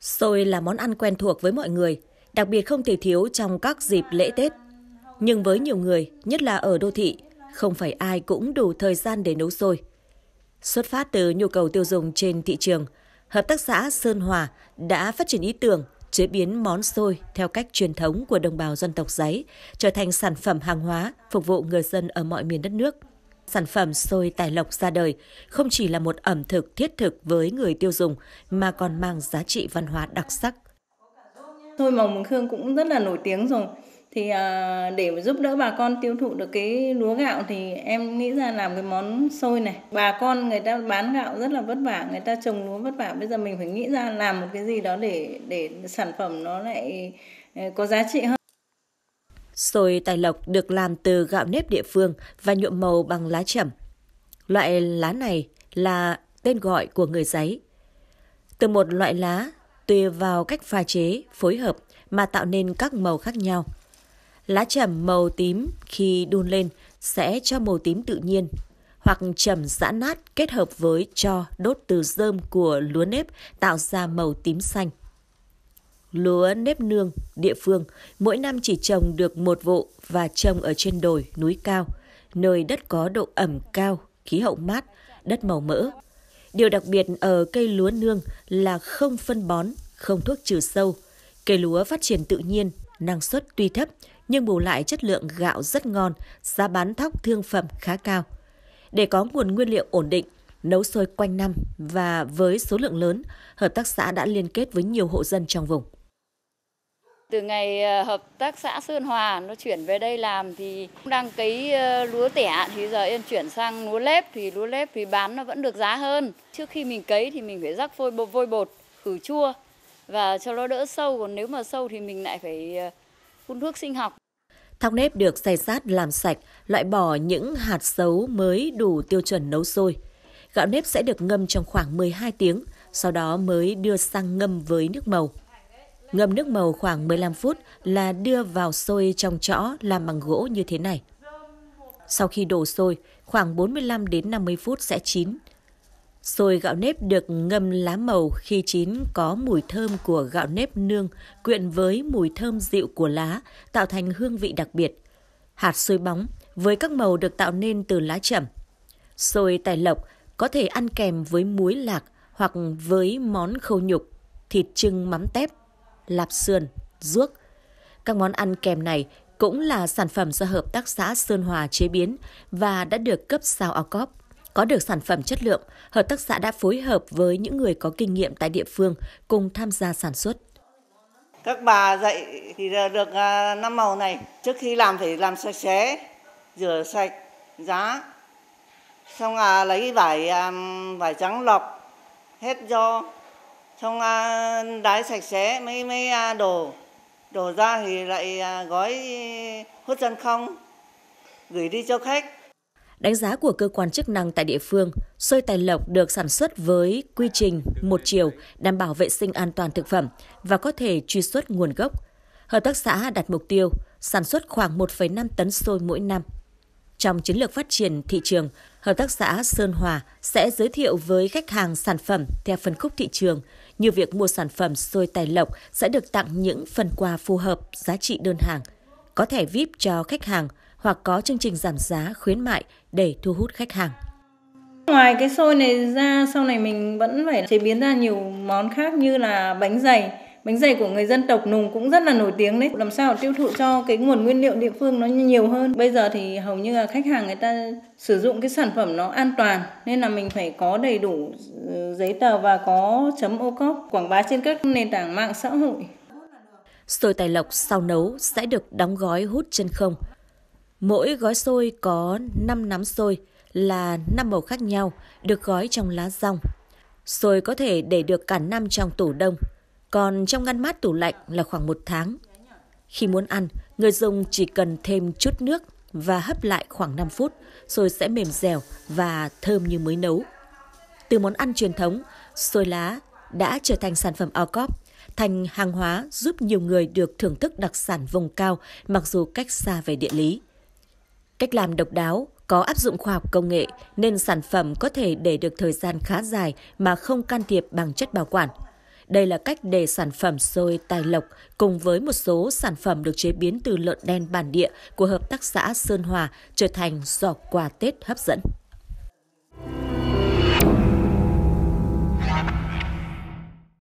Xôi là món ăn quen thuộc với mọi người, đặc biệt không thể thiếu trong các dịp lễ Tết. Nhưng với nhiều người, nhất là ở đô thị, không phải ai cũng đủ thời gian để nấu xôi. Xuất phát từ nhu cầu tiêu dùng trên thị trường, Hợp tác xã Sơn Hòa đã phát triển ý tưởng chế biến món xôi theo cách truyền thống của đồng bào dân tộc giấy trở thành sản phẩm hàng hóa phục vụ người dân ở mọi miền đất nước – Sản phẩm xôi tài lộc ra đời không chỉ là một ẩm thực thiết thực với người tiêu dùng mà còn mang giá trị văn hóa đặc sắc. Xôi mồng mường khương cũng rất là nổi tiếng rồi. Thì à, để giúp đỡ bà con tiêu thụ được cái lúa gạo thì em nghĩ ra làm cái món xôi này. Bà con người ta bán gạo rất là vất vả, người ta trồng lúa vất vả. Bây giờ mình phải nghĩ ra làm một cái gì đó để để sản phẩm nó lại ờ, có giá trị hơn. Xôi tài lộc được làm từ gạo nếp địa phương và nhuộm màu bằng lá trầm. Loại lá này là tên gọi của người giấy. Từ một loại lá, tùy vào cách pha chế, phối hợp mà tạo nên các màu khác nhau. Lá trầm màu tím khi đun lên sẽ cho màu tím tự nhiên hoặc trầm giã nát kết hợp với cho đốt từ dơm của lúa nếp tạo ra màu tím xanh lúa nếp nương địa phương mỗi năm chỉ trồng được một vụ và trồng ở trên đồi, núi cao, nơi đất có độ ẩm cao, khí hậu mát, đất màu mỡ. Điều đặc biệt ở cây lúa nương là không phân bón, không thuốc trừ sâu. Cây lúa phát triển tự nhiên, năng suất tuy thấp nhưng bù lại chất lượng gạo rất ngon, giá bán thóc thương phẩm khá cao. Để có nguồn nguyên liệu ổn định, nấu sôi quanh năm và với số lượng lớn, hợp tác xã đã liên kết với nhiều hộ dân trong vùng. Từ ngày ờ, hợp tác xã Sơn Hòa nó chuyển về đây làm thì đang cấy ờ, lúa tẻ thì giờ em chuyển sang lúa lép thì lúa lép thì bán nó vẫn được giá hơn. Trước khi mình cấy thì mình phải rắc phôi bột, vôi bột, khử chua và cho nó đỡ sâu còn nếu mà sâu thì mình lại phải ờ, phun thuốc sinh học. Thóc nếp được xay sát làm sạch, loại bỏ những hạt xấu mới đủ tiêu chuẩn nấu sôi. Gạo nếp sẽ được ngâm trong khoảng 12 tiếng, sau đó mới đưa sang ngâm với nước màu. Ngâm nước màu khoảng 15 phút là đưa vào sôi trong chõ làm bằng gỗ như thế này. Sau khi đổ sôi, khoảng 45 đến 50 phút sẽ chín. Sôi gạo nếp được ngâm lá màu khi chín có mùi thơm của gạo nếp nương quyện với mùi thơm dịu của lá, tạo thành hương vị đặc biệt. Hạt sôi bóng với các màu được tạo nên từ lá chẩm. Sôi tài lộc có thể ăn kèm với muối lạc hoặc với món khâu nhục, thịt trưng mắm tép lạp sườn, ruốc. Các món ăn kèm này cũng là sản phẩm do Hợp tác xã Sơn Hòa chế biến và đã được cấp sao OCOP. Có được sản phẩm chất lượng, Hợp tác xã đã phối hợp với những người có kinh nghiệm tại địa phương cùng tham gia sản xuất. Các bà dạy thì được à, năm màu này, trước khi làm phải làm sạch sẽ, rửa sạch, giá. Xong là lấy vải à, vải trắng lọc hết do xong à, đái sạch sẽ mấy mấy đồ à, đồ ra thì lại à, gói hút chân không gửi đi cho khách Đánh giá của cơ quan chức năng tại địa phương, xôi tài lộc được sản xuất với quy trình một chiều đảm bảo vệ sinh an toàn thực phẩm và có thể truy xuất nguồn gốc. Hợp tác xã đặt mục tiêu sản xuất khoảng 1,5 tấn xôi mỗi năm. Trong chiến lược phát triển thị trường, Hợp tác xã Sơn Hòa sẽ giới thiệu với khách hàng sản phẩm theo phân khúc thị trường – như việc mua sản phẩm xôi tài lộc sẽ được tặng những phần quà phù hợp giá trị đơn hàng, có thẻ VIP cho khách hàng hoặc có chương trình giảm giá khuyến mại để thu hút khách hàng. Ngoài cái xôi này ra, sau này mình vẫn phải chế biến ra nhiều món khác như là bánh dày, bánh dày của người dân tộc nùng cũng rất là nổi tiếng đấy làm sao tiêu thụ cho cái nguồn nguyên liệu địa phương nó nhiều hơn bây giờ thì hầu như là khách hàng người ta sử dụng cái sản phẩm nó an toàn nên là mình phải có đầy đủ ừ, giấy tờ và có chấm ô cốp quảng bá trên các nền tảng mạng xã hội Xôi tài lộc sau nấu sẽ được đóng gói hút chân không. Mỗi gói xôi có 5 nắm xôi là 5 màu khác nhau được gói trong lá rong. Xôi có thể để được cả năm trong tủ đông. Còn trong ngăn mát tủ lạnh là khoảng một tháng. Khi muốn ăn, người dùng chỉ cần thêm chút nước và hấp lại khoảng 5 phút rồi sẽ mềm dẻo và thơm như mới nấu. Từ món ăn truyền thống, xôi lá đã trở thành sản phẩm o cóp, thành hàng hóa giúp nhiều người được thưởng thức đặc sản vùng cao mặc dù cách xa về địa lý. Cách làm độc đáo, có áp dụng khoa học công nghệ nên sản phẩm có thể để được thời gian khá dài mà không can thiệp bằng chất bảo quản. Đây là cách để sản phẩm xôi tài lộc cùng với một số sản phẩm được chế biến từ lợn đen bản địa của Hợp tác xã Sơn Hòa trở thành giỏ quà Tết hấp dẫn.